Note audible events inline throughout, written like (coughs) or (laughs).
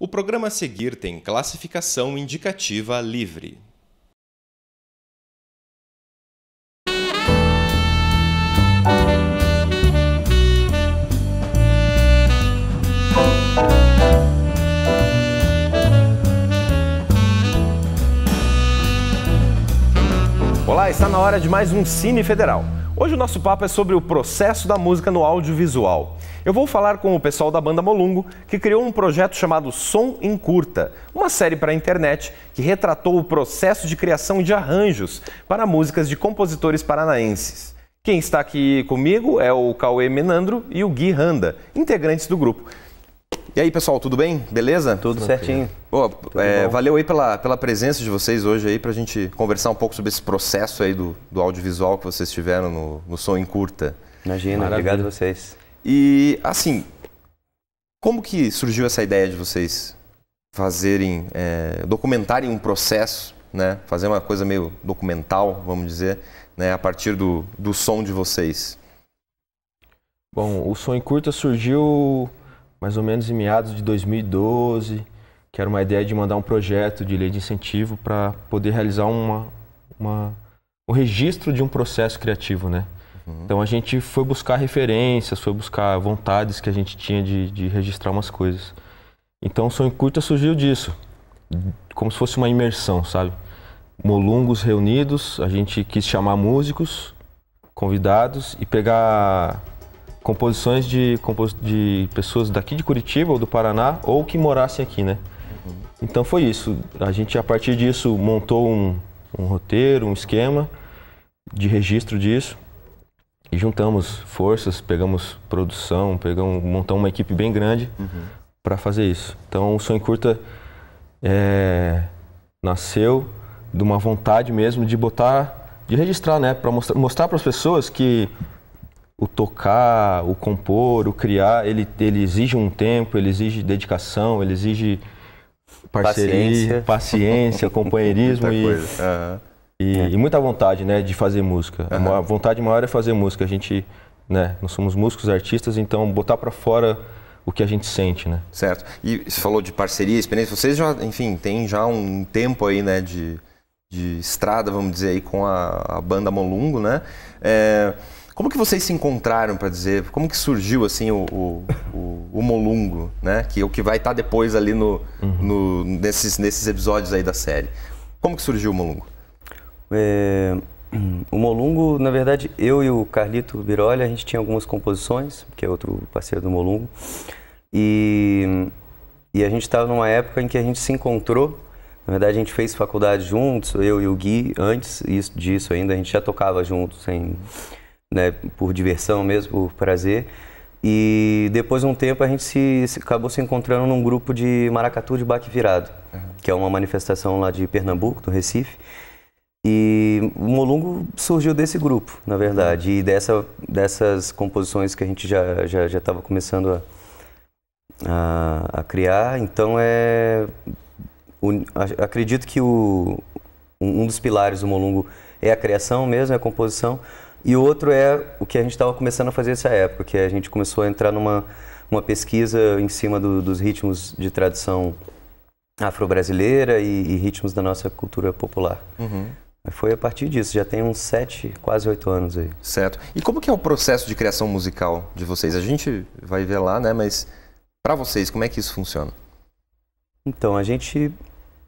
O programa a seguir tem classificação indicativa livre. Olá, está na hora de mais um Cine Federal. Hoje o nosso papo é sobre o processo da música no audiovisual. Eu vou falar com o pessoal da banda Molungo, que criou um projeto chamado Som em Curta, uma série para a internet que retratou o processo de criação de arranjos para músicas de compositores paranaenses. Quem está aqui comigo é o Cauê Menandro e o Gui Randa, integrantes do grupo. E aí, pessoal, tudo bem? Beleza? Tudo certinho. é, valeu aí pela, pela presença de vocês hoje aí para a gente conversar um pouco sobre esse processo aí do, do audiovisual que vocês tiveram no, no Som em Curta. Imagina, Maravilha. obrigado a vocês. E, assim, como que surgiu essa ideia de vocês fazerem, é, documentarem um processo, né? Fazer uma coisa meio documental, vamos dizer, né? A partir do, do som de vocês. Bom, o Som em Curta surgiu mais ou menos em meados de 2012, que era uma ideia de mandar um projeto de lei de incentivo para poder realizar uma, uma, o registro de um processo criativo, né? Uhum. Então a gente foi buscar referências, foi buscar vontades que a gente tinha de, de registrar umas coisas. Então o Sonho Curta surgiu disso, como se fosse uma imersão, sabe? Molungos reunidos, a gente quis chamar músicos, convidados e pegar composições de, de pessoas daqui de Curitiba ou do Paraná ou que morassem aqui, né? Então foi isso. A gente, a partir disso, montou um, um roteiro, um esquema de registro disso. E juntamos forças, pegamos produção, pegamos, montamos uma equipe bem grande uhum. para fazer isso. Então o Sonho Curta é, nasceu de uma vontade mesmo de botar, de registrar, né? Para mostrar, mostrar para as pessoas que o tocar, o compor, o criar, ele, ele exige um tempo, ele exige dedicação, ele exige parceria, paciência, paciência (laughs) companheirismo e, uhum. E, é. e muita vontade, né, de fazer música. Uhum. A vontade maior é fazer música. A gente, né, nós somos músicos, artistas, então botar para fora o que a gente sente, né? Certo. E você falou de parceria, experiência. Vocês já, enfim, tem já um tempo aí, né, de, de estrada, vamos dizer aí, com a, a banda Molungo, né? É, como que vocês se encontraram, para dizer? Como que surgiu, assim, o, o, o, o Molungo, né? Que é o que vai estar tá depois ali no, uhum. no, nesses, nesses episódios aí da série. Como que surgiu o Molungo? É, (clears throat) o Molungo, na verdade, eu e o Carlito Biroli, a gente tinha algumas composições, que é outro parceiro do Molungo, e, e a gente estava numa época em que a gente se encontrou. Na verdade, a gente fez faculdade juntos, eu e o Gui, antes disso ainda, a gente já tocava juntos, em, né, por diversão mesmo, por prazer. E depois de um tempo a gente se, se, acabou se encontrando num grupo de maracatu de baque virado, uhum. que é uma manifestação lá de Pernambuco, do Recife. E o Molungo surgiu desse grupo, na verdade, e dessa, dessas composições que a gente já estava já, já começando a, a, a, criar. Então, é, o, acredito que o, um dos pilares do Molungo é a criação mesmo, é a composição, e outro é o que a gente estava começando a fazer nessa época, que a gente começou a entrar numa uma pesquisa em cima do, dos ritmos de tradição afro-brasileira e, e, ritmos da nossa cultura popular. Uhum. Foi a partir disso, já tem uns sete, quase oito anos aí. Certo. E como que é o processo de criação musical de vocês? A gente vai ver lá, né? Mas para vocês, como é que isso funciona? Então, a gente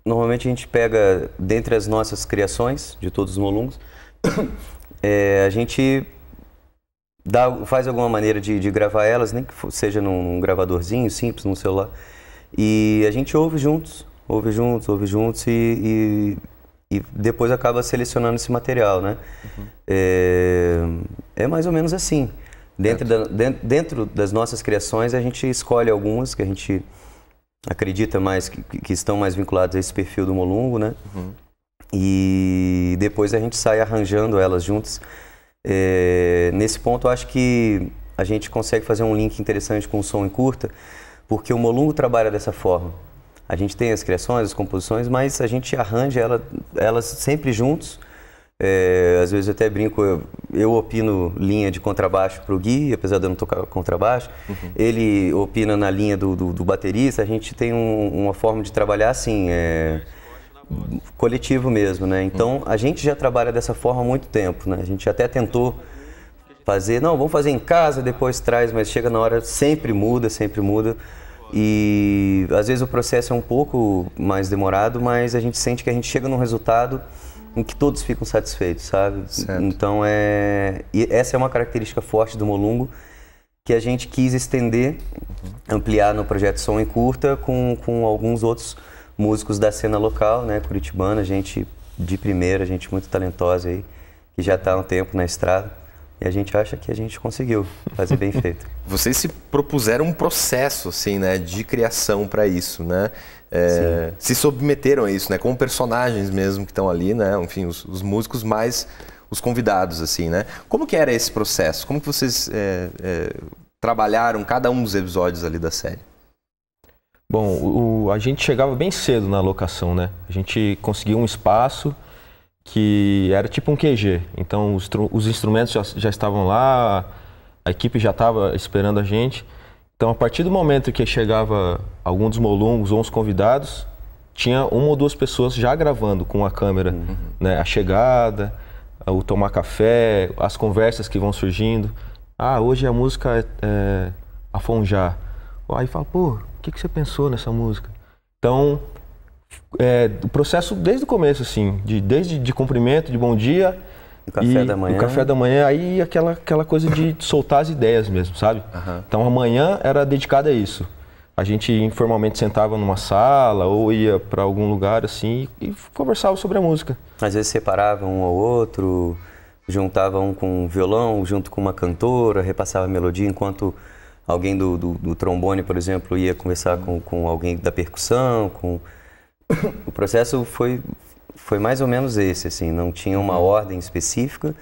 normalmente a gente pega dentre as nossas criações de todos os molungos, (coughs) é, a gente dá, faz alguma maneira de, de gravar elas, nem que for, seja num, num gravadorzinho simples, no celular, e a gente ouve juntos, ouve juntos, ouve juntos e, e e depois acaba selecionando esse material, né? Uhum. É, é, mais ou menos assim. Dentro, da, dentro, dentro, das nossas criações, a gente escolhe algumas que a gente acredita mais, que, que estão mais vinculadas a esse perfil do Molungo, né? Uhum. E depois a gente sai arranjando elas juntas. É, nesse ponto, acho que a gente consegue fazer um link interessante com o som em curta, porque o Molungo trabalha dessa forma. A gente tem as criações, as composições, mas a gente arranja ela, elas sempre juntos. É, às vezes eu até brinco, eu, eu opino linha de contrabaixo para o Gui, apesar de eu não tocar contrabaixo. Uhum. Ele opina na linha do, do, do baterista. A gente tem um, uma forma de trabalhar assim, é, coletivo mesmo, né? Então uhum. a gente já trabalha dessa forma há muito tempo, né? A gente até tentou fazer, não, vamos fazer em casa, depois traz, mas chega na hora, sempre muda, sempre muda. E às vezes o processo é um pouco mais demorado, mas a gente sente que a gente chega num resultado em que todos ficam satisfeitos, sabe? Certo. Então é. E essa é uma característica forte do Molungo que a gente quis estender, uhum. ampliar no projeto Som em Curta com, com alguns outros músicos da cena local, né? Curitibana, gente de primeira, gente muito talentosa aí, que já está há um tempo na estrada. E a gente acha que a gente conseguiu fazer bem (laughs) feito. Vocês se propuseram um processo, assim, né, de criação para isso, né? É, se submeteram a isso, né? Como personagens mesmo que estão ali, né? Enfim, os, os, músicos mais os convidados, assim, né? Como que era esse processo? Como que vocês é, é, trabalharam cada um dos episódios ali da série? Bom, o, a gente chegava bem cedo na locação, né? A gente conseguiu um espaço que era tipo um QG. Então os, os instrumentos já, já, estavam lá, a equipe já estava esperando a gente. Então a partir do momento que chegava algum dos molungos ou uns convidados, tinha uma ou duas pessoas já gravando com a câmera, uhum. né? A chegada, o tomar café, as conversas que vão surgindo. Ah, hoje a música é, é Afonjá. Aí fala, pô, o que, que você pensou nessa música? Então, é, o processo desde o começo, assim, de, desde de cumprimento, de bom dia. O café e, da manhã. O café da manhã, aí aquela, aquela coisa de (coughs) soltar as ideias mesmo, sabe? Uhum. Então a manhã era dedicada a isso. A gente informalmente sentava numa sala ou ia para algum lugar assim e conversava sobre a música. Às vezes separava um ao outro, juntava um com um violão junto com uma cantora, repassava a melodia enquanto alguém do, do, do trombone, por exemplo, ia conversar com, com alguém da percussão, com (coughs) o processo foi, foi mais ou menos esse, assim, não tinha uma uhum. ordem específica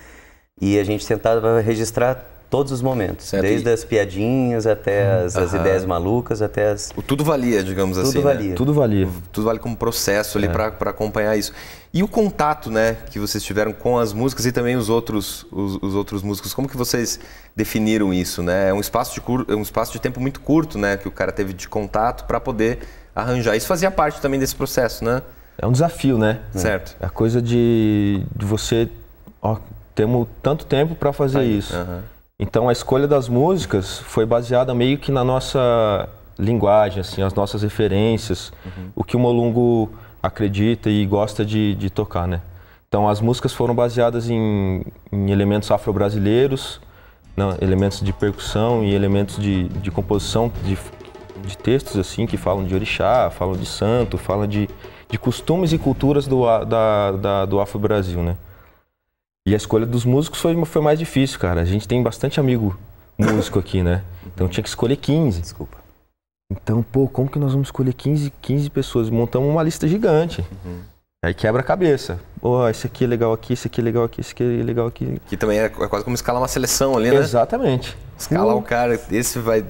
e a gente tentava registrar todos os momentos, certo. desde as piadinhas até as, uhum. ideias malucas, até as... O tudo valia, digamos tudo assim, né? valia. Né? Tudo valia. O, tudo vale como processo ali é. para acompanhar isso. E o contato, né, que vocês tiveram com as músicas e também os outros, os, os outros músicos, como que vocês definiram isso, né? É um espaço de, cur... É um espaço de tempo muito curto, né, que o cara teve de contato para poder arranjar. Isso fazia parte também desse processo, né? É um desafio, né? Certo. É a coisa de, de você, ó, temos tanto tempo para fazer tá Aí, isso. Então a escolha das músicas foi baseada meio que na nossa linguagem, assim, as nossas referências, uhum. o que o Molungo acredita e gosta de, de, tocar, né? Então as músicas foram baseadas em, em elementos afro-brasileiros, elementos de percussão e elementos de, de composição de de textos assim que falam de orixá, falam de santo, falam de, de costumes e culturas do, da, da, do Afro-Brasil, né? E a escolha dos músicos foi, foi mais difícil, cara. A gente tem bastante amigo músico aqui, né? Então tinha que escolher 15. Desculpa. Então, pô, como que nós vamos escolher 15, 15 pessoas? Montamos uma lista gigante. Uhum. Aí quebra a cabeça. Pô, oh, esse aqui é legal aqui, esse aqui é legal aqui, esse aqui é legal aqui. Que também é, é quase como escalar uma seleção ali, né? Exatamente. Escalar uhum. o cara, esse vai,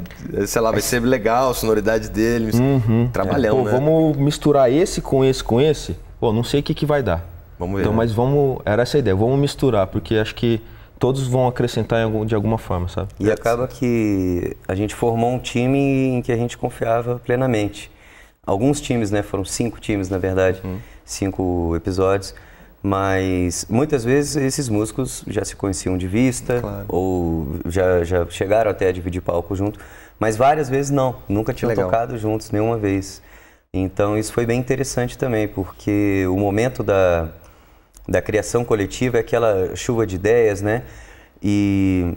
sei lá, vai ser legal, a sonoridade dele, uhum. trabalhando, é, pô, né? vamos misturar esse com esse com esse? Pô, não sei o que, que vai dar. Vamos ver. Então, né? mas vamos, era essa a ideia, vamos misturar, porque acho que todos vão acrescentar algum, de alguma forma, sabe? E acaba que a gente formou um time em que a gente confiava plenamente. Alguns times, né, foram cinco times, na verdade. Uhum cinco episódios. Mas muitas vezes esses músicos já se conheciam de vista claro. ou já, já chegaram até a dividir palco junto, mas várias vezes não, nunca tinham Legal. tocado juntos nenhuma vez. Então isso foi bem interessante também, porque o momento da, da criação coletiva é aquela chuva de ideias, né? E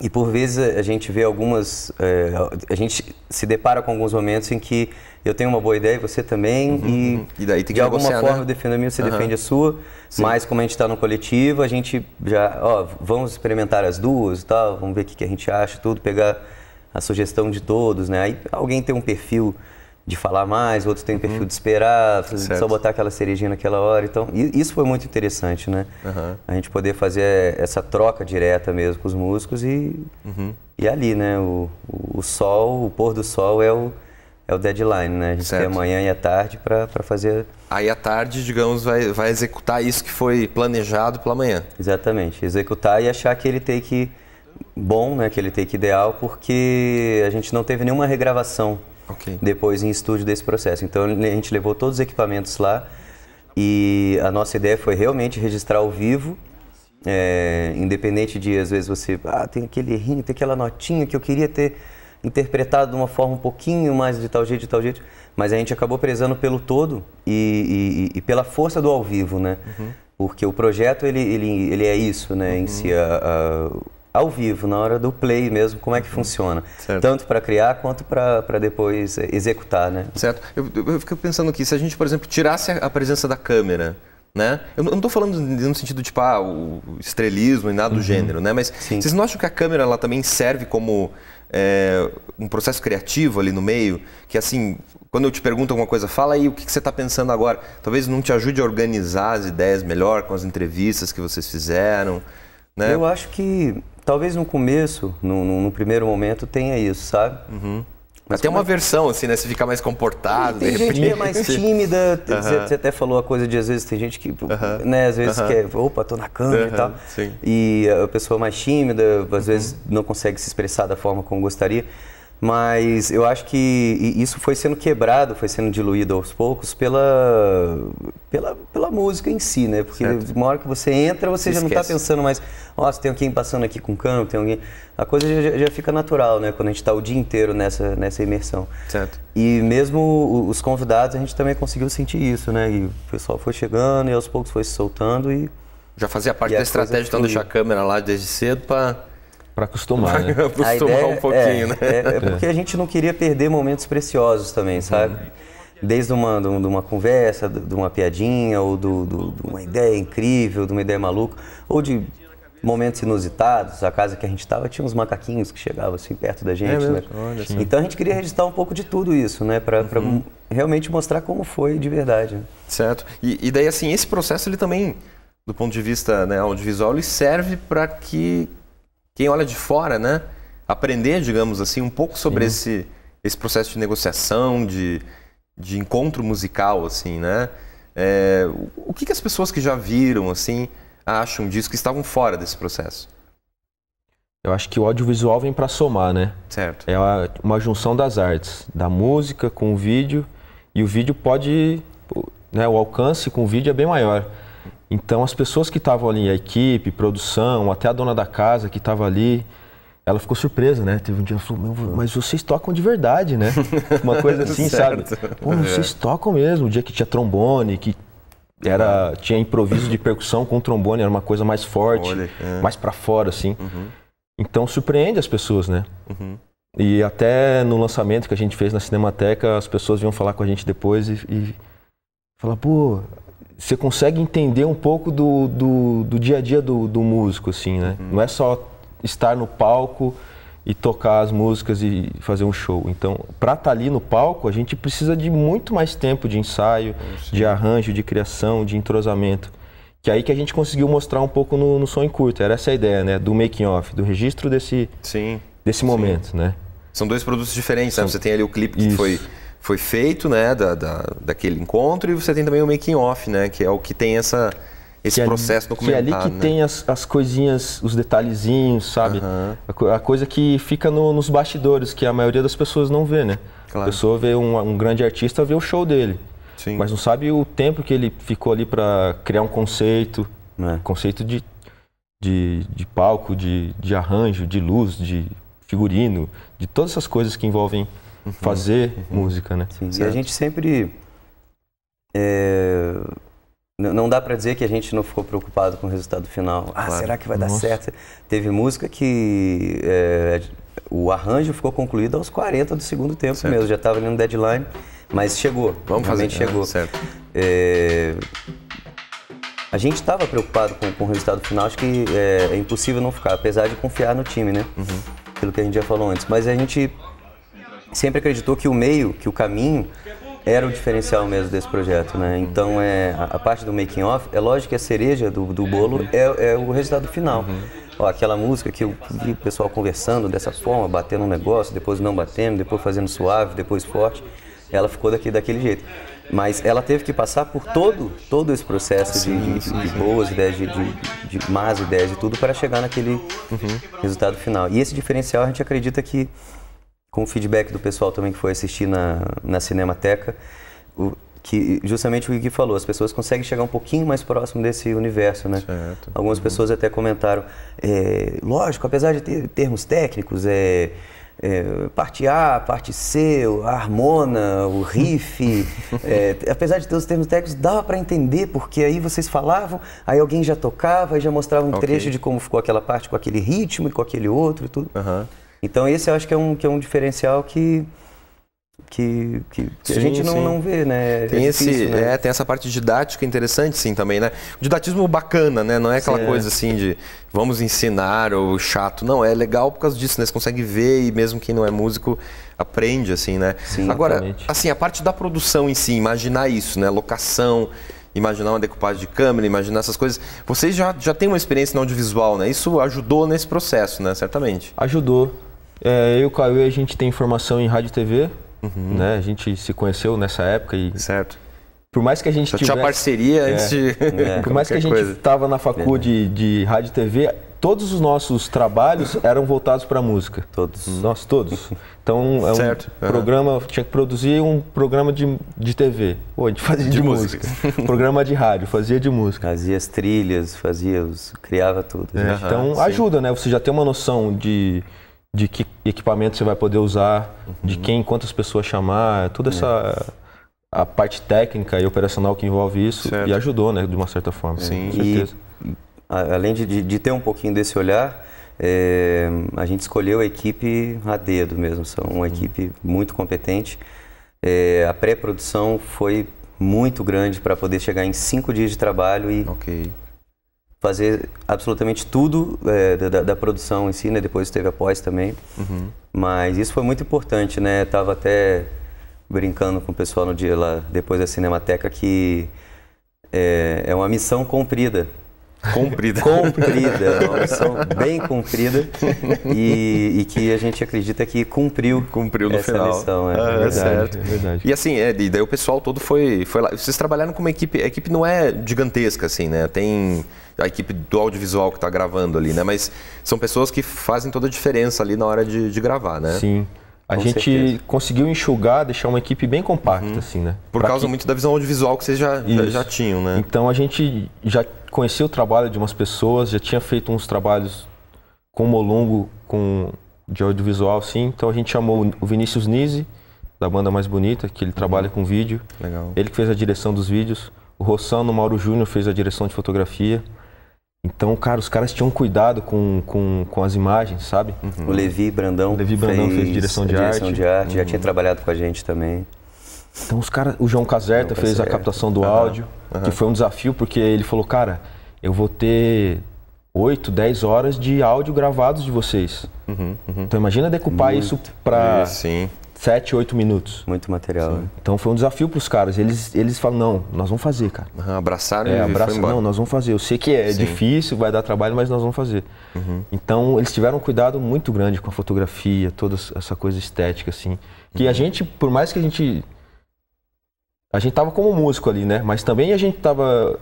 e por vezes a gente vê algumas, é, a gente se depara com alguns momentos em que eu tenho uma boa ideia e você também, uhum, e, uhum. e daí tem que de alguma negociar, né? forma né? eu defendo a minha, você uhum. defende a sua, Sim. mas como a gente está no coletivo, a gente já, ó, vamos experimentar as duas e tal, vamos ver o que, que a gente acha, tudo, pegar a sugestão de todos, né? Aí alguém tem um perfil de falar mais, outros têm perfil uhum. de esperar, certo. só botar aquela cerejinha naquela hora. Então, isso foi muito interessante, né? Uhum. A gente poder fazer essa troca direta mesmo com os músicos e, uhum. e ali, né? O, o, sol, o pôr do sol é o, é o deadline, né? A gente certo. tem amanhã e a tarde para fazer. Aí à tarde, digamos, vai, vai executar isso que foi planejado para manhã Exatamente, executar e achar aquele take bom, né? Aquele take ideal, porque a gente não teve nenhuma regravação okay. depois em estúdio desse processo. Então a gente levou todos os equipamentos lá e a nossa ideia foi realmente registrar ao vivo, é, independente de às vezes você, ah, tem aquele errinho, tem aquela notinha que eu queria ter interpretado de uma forma um pouquinho mais de tal jeito, de tal jeito, mas a gente acabou prezando pelo todo e, e, e pela força do ao vivo, né? Uhum. Porque o projeto, ele, ele, ele é isso, né? Uhum. Em si, a, a, ao vivo, na hora do play mesmo, como é que uhum. funciona. Certo. Tanto para criar quanto para depois eh, executar, né? Certo. Eu, eu fico pensando aqui, se a gente, por exemplo, tirasse a presença da câmera, né? Eu não estou falando no sentido de tipo, ah, o estrelismo e nada do uhum. gênero, né? Mas Sim. vocês não acham que a câmera ela também serve como é, um processo criativo ali no meio? Que assim, quando eu te pergunto alguma coisa, fala aí o que, que você está pensando agora. Talvez não te ajude a organizar as ideias melhor com as entrevistas que vocês fizeram. Né? Eu acho que talvez no começo, no, no, no primeiro momento, tenha isso, sabe? Uhum. Mas tem uma é? versão, assim, né? Você fica mais comportado. Tem gente que é mais (laughs) tímida. Uhum. Você até falou a coisa de, às vezes, tem gente que, uhum. né? Às vezes uhum. quer, opa, tô na câmera e tal. Sim. E a pessoa mais tímida, às uhum. vezes, não consegue se expressar da forma como gostaria. Mas eu acho que isso foi sendo quebrado, foi sendo diluído aos poucos pela, pela, pela música em si, né? Porque certo. uma hora que você entra, você Esquece. já não está pensando mais, nossa, tem alguém passando aqui com cano, tem alguém. A coisa já, já fica natural, né? Quando a gente está o dia inteiro nessa, nessa imersão. Certo. E mesmo os convidados, a gente também conseguiu sentir isso, né? E o pessoal foi chegando e aos poucos foi se soltando e. Já fazia parte e da estratégia, então, deixar a câmera lá desde cedo para para acostumar, né? (laughs) acostumar um é, pouquinho, é, né? É, é, porque a gente não queria perder momentos preciosos também, sabe? Uhum. Desde uma, de uma conversa, de uma piadinha, ou do, do, de uma ideia incrível, de uma ideia maluca, ou de momentos inusitados. A casa que a gente estava tinha uns macaquinhos que chegavam assim perto da gente, é né? Olha, então a gente queria registrar um pouco de tudo isso, né? Para uhum. realmente mostrar como foi de verdade. Né? Certo. E, e, daí assim esse processo ele também, do ponto de vista né, audiovisual, ele serve para que quem olha de fora, né, aprender, digamos assim, um pouco sobre esse, esse processo de negociação, de, de encontro musical, assim, né? É, o que, que, as pessoas que já viram, assim, acham disso, que estavam fora desse processo? Eu acho que o audiovisual vem para somar, né? Certo. É uma junção das artes, da música com o vídeo, e o vídeo pode... Né, o alcance com o vídeo é bem maior. Então, as pessoas que estavam ali, a equipe, produção, até a dona da casa que estava ali, ela ficou surpresa, né? Teve um dia, ela falou, mas vocês tocam de verdade, né? (laughs) Uma coisa assim, sabe? Pô, é. vocês tocam mesmo. O dia que tinha trombone, que era tinha improviso de percussão com trombone, era uma coisa mais forte, Olha, é. mais para fora, assim. Uhum. Então, surpreende as pessoas, né? Uhum. E até no lançamento que a gente fez na Cinemateca, as pessoas vinham falar com a gente depois e, e falar, pô, você consegue entender um pouco do, do, do dia a dia do, do músico, assim, né? Uhum. Não é só estar no palco e tocar as músicas e fazer um show. Então, para estar tá ali no palco, a gente precisa de muito mais tempo de ensaio, de arranjo, de criação, de entrosamento. Que é aí que a gente conseguiu mostrar um pouco no, no som em curto. Era essa a ideia, né? Do making off, do registro desse, Sim. desse momento, Sim. né? São dois produtos diferentes, né? São... Você tem ali o clipe que Isso. foi foi feito, né, da, da, daquele encontro, e você tem também o making off, né, que é o que tem essa esse que é processo ali, documentado. Que é ali que né? tem as, as coisinhas, os detalhezinhos, sabe? Uhum. A, a, coisa que fica no, nos bastidores, que a maioria das pessoas não vê, né? Claro. A pessoa vê um, um grande artista, vê o show dele. Sim. Mas não sabe o tempo que ele ficou ali para criar um conceito, é. conceito de, de, de palco, de, de arranjo, de luz, de figurino, de todas essas coisas que envolvem uhum. fazer uhum. música, né? Sim. E a gente sempre. É... Não dá para dizer que a gente não ficou preocupado com o resultado final. Ah, claro. será que vai Nossa. dar certo? Teve música que é, o arranjo ficou concluído aos 40 do segundo tempo certo. mesmo. Já estava ali no deadline, mas chegou. Vamos fazer. Ah, chegou. É, certo. É, a gente estava preocupado com, com, o resultado final. Acho que é, é, impossível não ficar, apesar de confiar no time, né? Uhum. Pelo que a gente já falou antes. Mas a gente sempre acreditou que o meio, que o caminho era o diferencial mesmo desse projeto, né? Então é a, a parte do making off, é lógico que a cereja do, do bolo é, é, o resultado final. Uhum. Ó, aquela música que eu vi o pessoal conversando dessa forma, batendo um negócio, depois não batendo, depois fazendo suave, depois forte, ela ficou daqui, daquele jeito. Mas ela teve que passar por todo, todo esse processo sim, de, sim, de boas ideias, de, de, de más ideias e tudo para chegar naquele uhum. resultado final. E esse diferencial a gente acredita que com o feedback do pessoal também que foi assistir na, na Cinemateca, o, que justamente o que falou, as pessoas conseguem chegar um pouquinho mais próximo desse universo, né? Certo. Algumas uhum. pessoas até comentaram, é, lógico, apesar de ter termos técnicos, é, é, parte A, parte C, a harmona, o riff. (laughs) é, apesar de ter os termos técnicos, dava para entender, porque aí vocês falavam, aí alguém já tocava, aí já mostrava um okay. trecho de como ficou aquela parte com aquele ritmo e com aquele outro e tudo. Uhum. Então esse eu acho que é um, que é um diferencial que que, que, que sim, a gente não, não vê, né? É tem, é difícil, esse, né? É, tem essa parte didática interessante, sim, também, né? O didatismo bacana, né? Não é aquela sim, é. coisa é. assim de vamos ensinar ou chato. Não, é legal por causa disso, né? Você consegue ver e mesmo quem não é músico aprende, assim, né? Sim, Agora, exatamente. assim, a parte da produção em si, imaginar isso, né? Locação, imaginar uma decupagem de câmera, imaginar essas coisas. Vocês já, já têm uma experiência no audiovisual, né? Isso ajudou nesse processo, né? Certamente. Ajudou. É, eu e o Cauê, a gente tem formação em rádio e TV, uhum. né? A gente se conheceu nessa época e... Certo. Por mais que a gente Só tivesse... tinha parceria é, antes de... É, (laughs) por mais que a gente estava na faculdade de, de rádio e TV, todos os nossos trabalhos eram voltados para música. Todos. Nós todos. (laughs) Então, é um certo. programa, tinha que produzir um programa de, de TV. ou a gente fazia de, de música. música. programa de rádio, fazia de música. Fazia as trilhas, fazia os, criava tudo. É, então, Sim. ajuda, né? Você já tem uma noção de de que equipamento você vai poder usar, uhum. de quem, quantas pessoas chamar, toda essa a parte técnica e operacional que envolve isso certo. e ajudou, né, de uma certa forma. Sim. Com certeza. E, além de, de ter um pouquinho desse olhar, é, a gente escolheu a equipe a dedo mesmo, são uma uhum. equipe muito competente. É, a pré-produção foi muito grande para poder chegar em cinco dias de trabalho e okay fazer absolutamente tudo é, da, da, produção em si, né? Depois teve a pós também. Uhum. Mas isso foi muito importante, né? Tava até brincando com o pessoal no dia lá, depois da Cinemateca, que é, é uma missão cumprida, Comprida. (laughs) comprida, uma missão bem comprida e, e, que a gente acredita que cumpriu, cumpriu no essa final. missão. É, ah, é, verdade, é verdade. E assim, é, e daí o pessoal todo foi, foi lá. Vocês trabalharam com uma equipe, a equipe não é gigantesca assim, né? Tem a equipe do audiovisual que está gravando ali, né? Mas são pessoas que fazem toda a diferença ali na hora de, de gravar, né? Sim. A Com gente certeza. conseguiu enxugar, deixar uma equipe bem compacta, uhum. assim, né? Por pra causa que... muito da visão audiovisual que vocês já, já tinham, né? Então a gente já conheci o trabalho de umas pessoas, já tinha feito uns trabalhos com Molungo, com de audiovisual, sim. Então a gente chamou o Vinícius Nise, da banda mais bonita, que ele uhum. trabalha com vídeo. Legal. Ele que fez a direção dos vídeos. O Rossano Mauro Júnior fez a direção de fotografia. Então, cara, os caras tinham cuidado com, com, com as imagens, sabe? Uhum. O Levi Brandão. O Levi Brandão fez, fez direção de direção arte. Direção de arte, uhum. já tinha uhum. trabalhado com a gente também. Então os caras, o João Caserta fez a captação do uhum. áudio, uhum. que foi um desafio porque ele falou, cara, eu vou ter 8, 10 horas de áudio gravados de vocês. Uhum, uhum. então imagina decupar Muito, isso para 7, 8 minutos. Muito material. Né? Então foi um desafio para os caras. Eles, eles falam, não, nós vamos fazer, cara. Uhum, abraçaram é, e abraça, Não, nós vamos fazer. Eu sei que é Sim. difícil, vai dar trabalho, mas nós vamos fazer. Uhum. Então eles tiveram um cuidado muito grande com a fotografia, toda essa coisa estética, assim. Que uhum. a gente, por mais que a gente a gente tava como músico ali, né? Mas também a gente tava.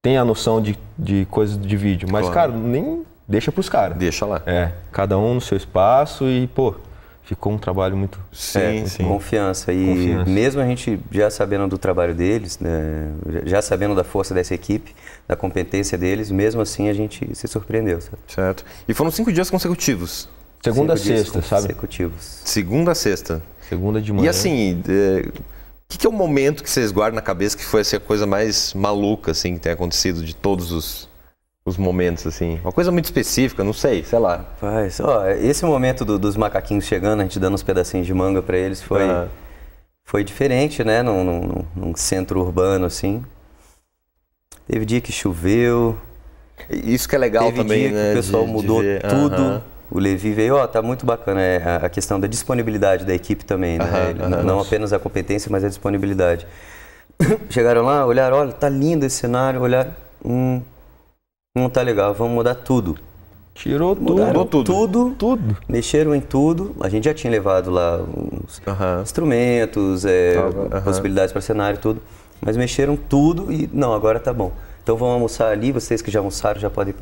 Tem a noção de, de coisas de vídeo. Mas, claro. cara, nem deixa pros caras. Deixa lá. É. Cada um no seu espaço e, pô, ficou um trabalho muito. Sim, é, sim. Confiança. E Confiança. mesmo a gente já sabendo do trabalho deles, né, já sabendo da força dessa equipe, da competência deles, mesmo assim a gente se surpreendeu. Sabe? Certo. E foram cinco dias consecutivos. Segunda a sexta, sabe? Consecutivos. Segunda a sexta. Segunda de manhã. E assim. É que, que é o momento que vocês guardam na cabeça que foi assim, a coisa mais maluca assim que tem acontecido de todos os, os momentos assim? Uma coisa muito específica, não sei, sei lá. Rapaz, ó, esse momento do, dos macaquinhos chegando, a gente dando uns pedacinhos de manga para eles foi foi diferente, né? Num, num, num centro urbano assim. Teve dia que choveu. Isso que é legal Teve também, dia né? Que o né, pessoal de, mudou de tudo o Levi veio, ó, oh, tá muito bacana é, a, questão da disponibilidade da equipe também, né? Ele, não apenas a competência, mas a disponibilidade. (coughs) Chegaram lá, olharam, olha, tá lindo esse cenário, olharam, hum, não tá legal, vamos mudar tudo. Tirou tudo, tudo. tudo. Tudo. Mexeram em tudo. A gente já tinha levado lá uns instrumentos, é, possibilidades para cenário, tudo. Mas mexeram tudo e, não, agora tá bom. Então vão almoçar ali, vocês que já almoçaram já podem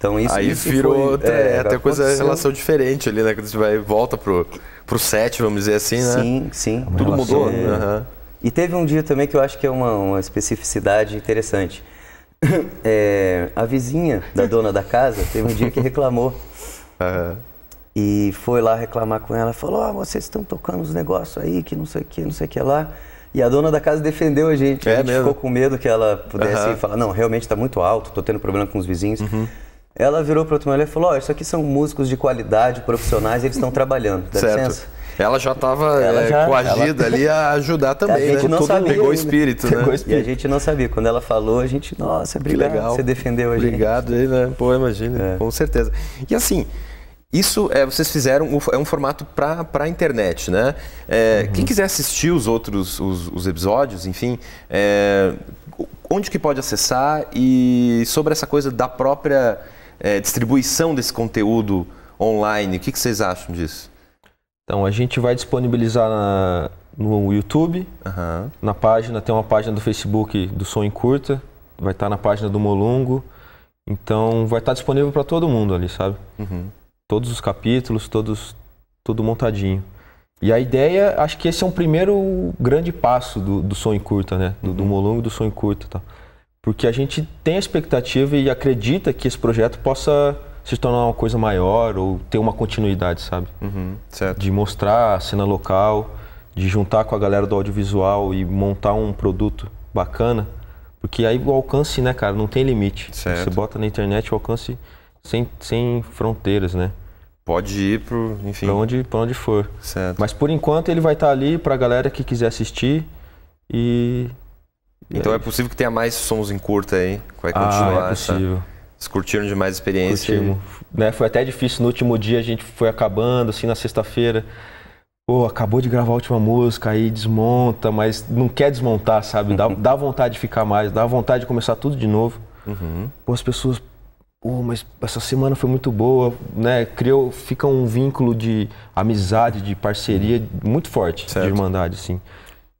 então isso, Aí isso virou foi, é, até coisa aconteceu. relação diferente ali, né? Que você vai volta pro, pro set, vamos dizer assim, né? Sim, sim. Tudo relação, mudou. É. Uhum. E teve um dia também que eu acho que é uma, uma especificidade interessante. (coughs) É, a vizinha da dona da casa teve um dia que reclamou. Uhum. (laughs) E foi lá reclamar com ela, falou: ah, vocês estão tocando os negócios aí que não sei o que, não sei o que lá. E a dona da casa defendeu a gente. É a gente mesmo? ficou com medo que ela pudesse uhum. falar: não, realmente está muito alto, estou tendo problema com os vizinhos. Uhum. Ela virou para outra mulher e falou: Ó, oh, isso aqui são músicos de qualidade, profissionais, eles estão (laughs) trabalhando, dá certo. licença? Ela já estava é, coagida ela... ali a ajudar (laughs) também, a gente né? Não sabia pegou o espírito, né? Pegou espírito. E a gente não sabia. Quando ela falou, a gente, nossa, obrigado, legal. você defendeu a obrigado, gente. Obrigado, né? Pô, imagina, é. com certeza. E assim, isso é, vocês fizeram, é um formato para a internet, né? É, uhum. Quem quiser assistir os outros os, os episódios, enfim, é, onde que pode acessar e sobre essa coisa da própria é, distribuição desse conteúdo online. O que, que, vocês acham disso? Então, a gente vai disponibilizar na, no YouTube, uhum. na página, tem uma página do Facebook do Som em Curta, vai estar tá na página do Molungo. Então, vai estar tá disponível para todo mundo ali, sabe? Uhum. Todos os capítulos, todos, tudo montadinho. E a ideia, acho que esse é um primeiro grande passo do, do som curta, né? Do, uhum. do Molongo e do som curta. Tá? porque a gente tem a expectativa e acredita que esse projeto possa se tornar uma coisa maior ou ter uma continuidade, sabe? Uhum, de mostrar a cena local, de juntar com a galera do audiovisual e montar um produto bacana, porque aí o alcance, né, cara, não tem limite. Certo. Você bota na internet o alcance sem, sem fronteiras, né? Pode ir para enfim, pra onde, pra onde for. Certo. Mas por enquanto ele vai estar tá ali para a galera que quiser assistir e então é. é possível que tenha mais sons em curta aí? Vai continuar? Ah, é tá? possível. Essa... Vocês curtiram demais a experiência? Curtimos. Né, foi até difícil. No último dia a gente foi acabando, assim, na sexta-feira. Pô, acabou de gravar a última música, aí desmonta, mas não quer desmontar, sabe? Dá, (laughs) dá vontade de ficar mais, dá vontade de começar tudo de novo. Uhum. Pô, as pessoas, pô, mas essa semana foi muito boa, né? Criou, fica um vínculo de amizade, de parceria muito forte, certo. de irmandade, assim.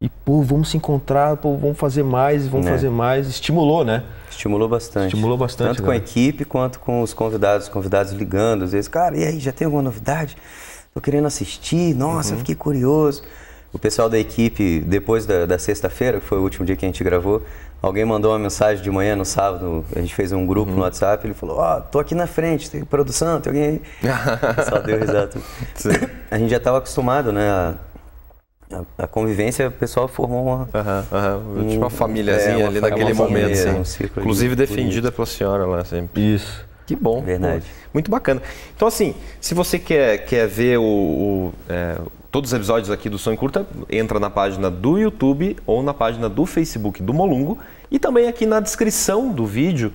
E, pô, vamos se encontrar, pô, vamos fazer mais, vamos né. fazer mais. Estimulou, né? Estimulou bastante. Estimulou bastante. Tanto né? com a equipe quanto com os convidados, os convidados ligando, às vezes, cara, e aí, já tem alguma novidade? Tô querendo assistir, nossa, uhum. fiquei curioso. O pessoal da equipe, depois da, da sexta-feira, que foi o último dia que a gente gravou, alguém mandou uma mensagem de manhã no sábado, a gente fez um grupo uhum. no WhatsApp, ele falou, ó, oh, tô aqui na frente, tem produção, tem alguém aí. (laughs) Só deu risada. a gente já estava acostumado, né? A, a, convivência, convivência pessoal formou uma. Uhum, uhum. Um, tipo uma famíliazinha é, uma ali naquele momento. assim. um Inclusive de defendida pela senhora lá sempre. Isso. Que bom. Verdade. Pô, muito bacana. Então, assim, se você quer, quer ver o, o é, todos os episódios aqui do Sonho Curta, entra na página do YouTube ou na página do Facebook do Molungo e também aqui na descrição do vídeo,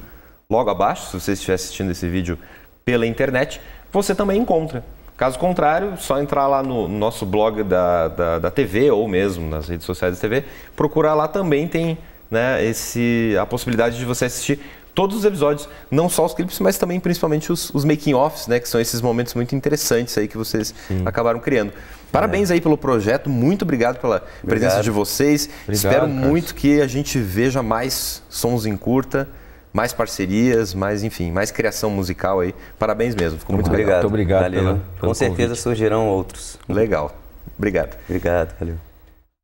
logo abaixo, se você estiver assistindo esse vídeo pela internet, você também encontra Caso contrário, só entrar lá no nosso blog da, da, da TV ou mesmo nas redes sociais da TV, procurar lá também tem né, esse, a possibilidade de você assistir todos os episódios, não só os clipes, mas também principalmente os, os making-offs, né, que são esses momentos muito interessantes aí que vocês Sim. acabaram criando. Parabéns é. aí pelo projeto, muito obrigado pela obrigado. presença de vocês. Obrigado, Espero Carlos. muito que a gente veja mais sons em curta mais parcerias, mais, enfim, mais criação musical aí. Parabéns mesmo, ficou muito obrigado. Muito obrigado. Valeu. Pela, Com certeza convite. surgirão outros. Legal. Obrigado. Obrigado, valeu.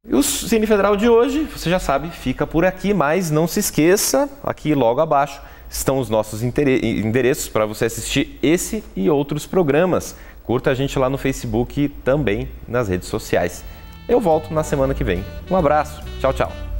E o Cine Federal de hoje, você já sabe, fica por aqui, mas não se esqueça, aqui logo abaixo estão os nossos endereços para você assistir esse e outros programas. Curta a gente lá no Facebook e também nas redes sociais. Eu volto na semana que vem. Um abraço, tchau, tchau.